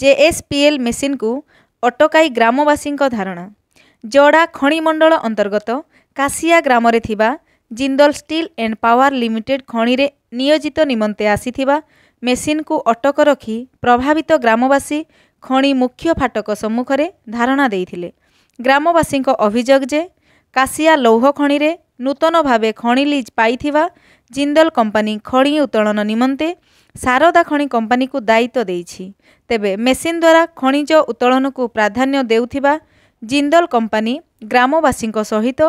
JSPL ମେସିନ୍କୁ ଅଟକାଇ ଗ୍ରାମବାସୀଙ୍କ ଧାରଣା ଜଡ଼ା ଖଣିମଣ୍ଡଳ ଅନ୍ତର୍ଗତ କାଶିଆ ଗ୍ରାମରେ ଥିବା Jindal steel and power limited ଖଣିରେ ନିୟୋଜିତ ନିମନ୍ତେ ଆସିଥିବା ମେସିନ୍କୁ ଅଟକ ରଖି ପ୍ରଭାବିତ ଗ୍ରାମବାସୀ ଖଣି ମୁଖ୍ୟ ଫାଟକ ସମ୍ମୁଖରେ ଧାରଣା ଦେଇଥିଲେ ଗ୍ରାମବାସୀଙ୍କ ଅଭିଯୋଗ ଯେ କାଶିଆ ଲୌହ ଖଣିରେ ନୂତନ ଭାବେ ଖଣି ଲିଜ୍ ପାଇଥିବା ଜିନ୍ଦଲ କମ୍ପାନୀ ଖଣି ଉତ୍ତୋଳନ ନିମନ୍ତେ ସାରଦା ଖଣି କମ୍ପାନୀକୁ ଦାୟିତ୍ୱ ଦେଇଛି ତେବେ ମେସିନ୍ ଦ୍ୱାରା ଖଣିଜ ଉତ୍ତୋଳନକୁ ପ୍ରାଧାନ୍ୟ ଦେଉଥିବା ଜିନ୍ଦଲ କମ୍ପାନୀ ଗ୍ରାମବାସୀଙ୍କ ସହିତ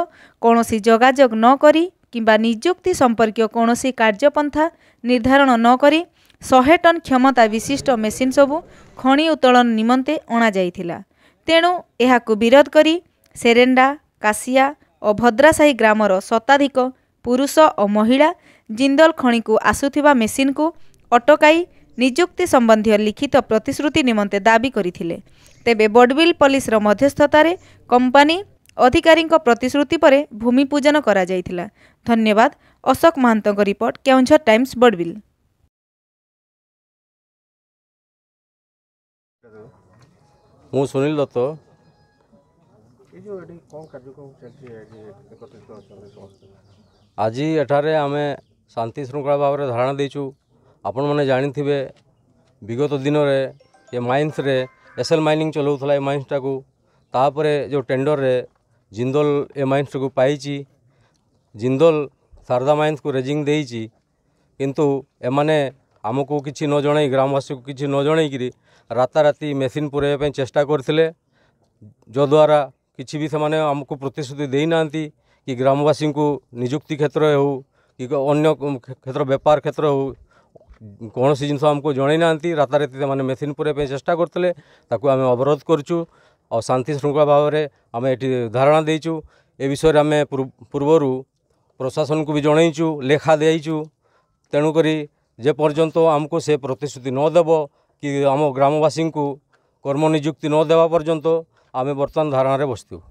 କୌଣସି ଯୋଗାଯୋଗ ନକରି କିମ୍ବା ନିଯୁକ୍ତି ସମ୍ପର୍କୀୟ କୌଣସି କାର୍ଯ୍ୟପନ୍ଥା ନିର୍ଦ୍ଧାରଣ ନ କରି ଶହେ ଟନ୍ କ୍ଷମତା ବିଶିଷ୍ଟ ମେସିନ୍ ସବୁ ଖଣି ଉତ୍ତୋଳନ ନିମନ୍ତେ ଅଣାଯାଇଥିଲା ତେଣୁ ଏହାକୁ ବିରୋଧ କରି ସେରେଣ୍ଡା କାଶିଆ ଓ ଭଦ୍ରାସାହି ଗ୍ରାମର ଶତାଧିକ ପୁରୁଷ ଓ ମହିଳା ଜିନ୍ଦଲ ଖଣିକୁ ଆସୁଥିବା ମେସିନ୍କୁ ଅଟକାଇ ନିଯୁକ୍ତି ସମ୍ବନ୍ଧୀୟ ଲିଖିତ ପ୍ରତିଶ୍ରୁତି ନିମନ୍ତେ ଦାବି କରିଥିଲେ ତେବେ ବଡ଼ବିଲ୍ ପୋଲିସର ମଧ୍ୟସ୍ଥତାରେ କମ୍ପାନୀ ଅଧିକାରୀଙ୍କ ପ୍ରତିଶ୍ରୁତି ପରେ ଭୂମିପୂଜନ କରାଯାଇଥିଲା ଧନ୍ୟବାଦ ଅଶୋକ ମହାନ୍ତଙ୍କ ରିପୋର୍ଟ କେଉଁଝର ଟାଇମ୍ସ ବଡ଼ବିଲ୍ ମୁଁ ସୁନୀଲ ଦତ୍ତ आज एटारे आम शांति श्रृंखला भाव धारणा देचु आपण मैंने जाणी विगत दिन में ये माइन्स एस एल माइनिंग चलाऊला ये माइन्सटा को तापर जो टेंडर रे जिंदल ए माइन्स को पाई जिंदल शारदा माइन्स को रेजिंग किंतु एमने आम को किसी न जन ग्रामवासी को किसी न जनकरी राताराति मेसीन पूरे चेष्टा करद्वारा କିଛି ବି ସେମାନେ ଆମକୁ ପ୍ରତିଶ୍ରୁତି ଦେଇନାହାନ୍ତି କି ଗ୍ରାମବାସୀଙ୍କୁ ନିଯୁକ୍ତି କ୍ଷେତ୍ର ହେଉ କି ଅନ୍ୟ କ୍ଷେତ୍ର ବେପାର କ୍ଷେତ୍ର ହେଉ କୌଣସି ଜିନିଷ ଆମକୁ ଜଣାଇ ନାହାନ୍ତି ରାତାରାତି ସେମାନେ ମେସିନ୍ ପୁରାଇବା ପାଇଁ ଚେଷ୍ଟା କରିଥିଲେ ତାକୁ ଆମେ ଅବରୋଧ କରୁଛୁ ଆଉ ଶାନ୍ତି ଶୃଙ୍ଖଳା ଭାବରେ ଆମେ ଏଠି ଧାରଣା ଦେଇଛୁ ଏ ବିଷୟରେ ଆମେ ପୂର୍ବରୁ ପ୍ରଶାସନକୁ ବି ଜଣାଇଛୁ ଲେଖା ଦେଇଛୁ ତେଣୁକରି ଯେପର୍ଯ୍ୟନ୍ତ ଆମକୁ ସେ ପ୍ରତିଶ୍ରୁତି ନ ଦେବ କି ଆମ ଗ୍ରାମବାସୀଙ୍କୁ କର୍ମନିଯୁକ୍ତି ନ ଦେବା ପର୍ଯ୍ୟନ୍ତ आम बर्तमान धारणा बसतु